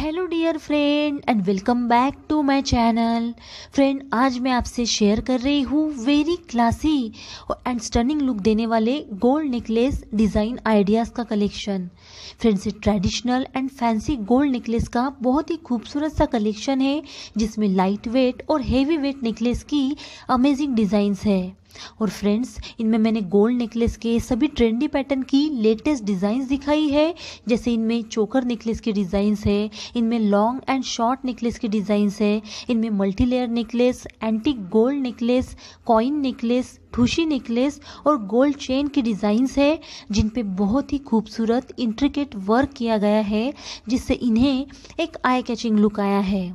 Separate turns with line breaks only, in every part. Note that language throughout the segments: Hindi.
hello dear friend and welcome back to my channel friend आज मैं आपसे शेयर कर रही हूँ very classy and stunning look देने वाले गोल्ड नेकलेस डिज़ाइन आइडियाज़ का कलेक्शन फ्रेंड्स ये traditional and fancy gold necklace का बहुत ही खूबसूरत सा कलेक्शन है जिसमें लाइट वेट और हेवी वेट नेकलेस की अमेजिंग डिज़ाइंस है और फ्रेंड्स इनमें मैंने गोल्ड नेकलेस के सभी ट्रेंडी पैटर्न की लेटेस्ट डिज़ाइंस दिखाई है जैसे इनमें चोकर नेकलेस की डिज़ाइंस है इनमें लॉन्ग एंड शॉर्ट नेकलेस की डिज़ाइंस है इनमें multi layer necklace antique gold necklace coin necklace ठूशी नेकलेस और गोल्ड चेन की डिज़ाइंस है जिन पे बहुत ही खूबसूरत इंट्रिकेट वर्क किया गया है जिससे इन्हें एक आई कैचिंग लुक आया है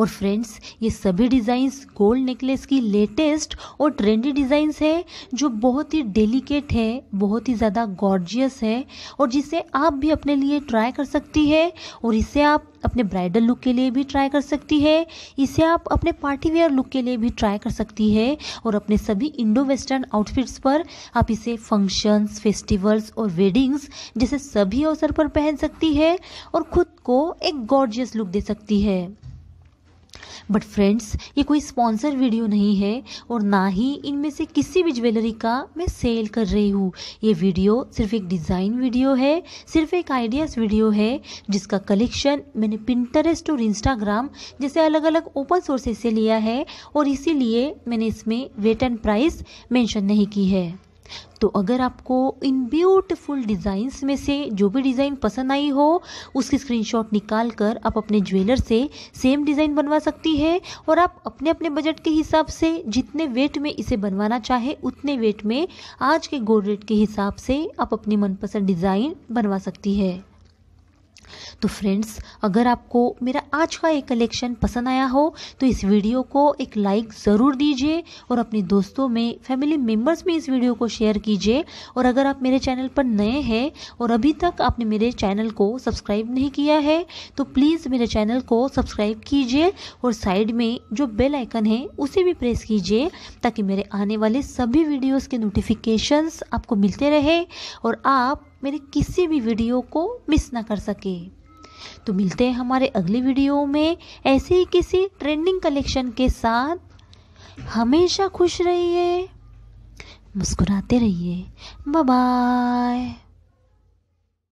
और फ्रेंड्स ये सभी डिज़ाइंस गोल्ड नेकलेस की लेटेस्ट और ट्रेंडी डिज़ाइंस है जो बहुत ही डेलिकेट है बहुत ही ज़्यादा गॉर्जियस है और जिसे आप भी अपने लिए ट्राई कर सकती है और इसे आप अपने ब्राइडल लुक के लिए भी ट्राई कर सकती है इसे आप अपने पार्टी वेयर लुक के लिए भी ट्राई कर सकती है और अपने सभी इंडो वेस्टर्न आउटफिट्स पर आप इसे फंक्शंस फेस्टिवल्स और वेडिंग्स जैसे सभी अवसर पर पहन सकती है और खुद को एक गॉर्जियस लुक दे सकती है बट फ्रेंड्स ये कोई स्पॉन्सर वीडियो नहीं है और ना ही इनमें से किसी भी ज्वेलरी का मैं सेल कर रही हूँ ये वीडियो सिर्फ एक डिज़ाइन वीडियो है सिर्फ एक आइडियाज़ वीडियो है जिसका कलेक्शन मैंने पिंटरेस्ट और इंस्टाग्राम जैसे अलग अलग ओपन सोर्सेज से लिया है और इसीलिए मैंने इसमें वेट एंड प्राइस मैंशन नहीं की है तो अगर आपको इन ब्यूटीफुल डिज़ाइंस में से जो भी डिज़ाइन पसंद आई हो उसकी स्क्रीनशॉट निकाल कर आप अपने ज्वेलर से सेम डिज़ाइन बनवा सकती है और आप अपने अपने बजट के हिसाब से जितने वेट में इसे बनवाना चाहे उतने वेट में आज के गोल्ड रेट के हिसाब से आप अपनी मनपसंद डिज़ाइन बनवा सकती है तो फ्रेंड्स अगर आपको मेरा आज का ये कलेक्शन पसंद आया हो तो इस वीडियो को एक लाइक ज़रूर दीजिए और अपने दोस्तों में फैमिली मेम्बर्स में इस वीडियो को शेयर कीजिए और अगर आप मेरे चैनल पर नए हैं और अभी तक आपने मेरे चैनल को सब्सक्राइब नहीं किया है तो प्लीज़ मेरे चैनल को सब्सक्राइब कीजिए और साइड में जो बेल आइकन है उसे भी प्रेस कीजिए ताकि मेरे आने वाले सभी वीडियोज़ के नोटिफिकेशंस आपको मिलते रहे और आप मेरे किसी भी वीडियो को मिस ना कर सके तो मिलते हैं हमारे अगले वीडियो में ऐसे ही किसी ट्रेंडिंग कलेक्शन के साथ हमेशा खुश रहिए मुस्कुराते रहिए बाय